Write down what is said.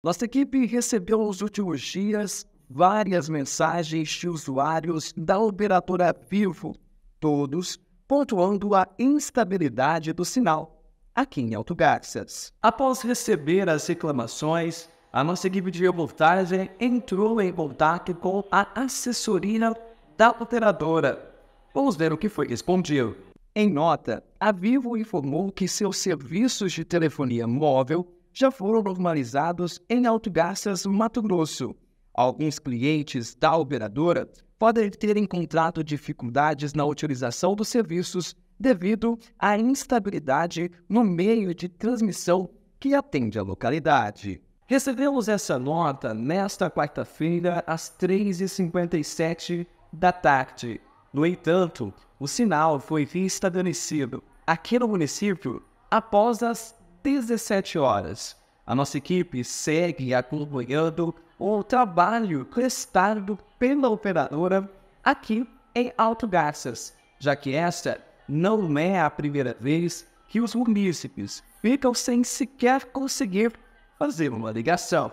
Nossa equipe recebeu nos últimos dias várias mensagens de usuários da operadora Vivo, todos pontuando a instabilidade do sinal aqui em Alto Garças. Após receber as reclamações, a nossa equipe de reportagem entrou em contato com a assessoria da operadora. Vamos ver o que foi respondido. Em nota, a Vivo informou que seus serviços de telefonia móvel já foram normalizados em Garças, Mato Grosso. Alguns clientes da operadora podem ter encontrado dificuldades na utilização dos serviços devido à instabilidade no meio de transmissão que atende a localidade. Recebemos essa nota nesta quarta-feira, às 3h57 da tarde. No entanto, o sinal foi restabelecido aqui no município após as 17 horas. A nossa equipe segue acompanhando o trabalho prestado pela operadora aqui em Alto Garças, já que esta não é a primeira vez que os munícipes ficam sem sequer conseguir fazer uma ligação.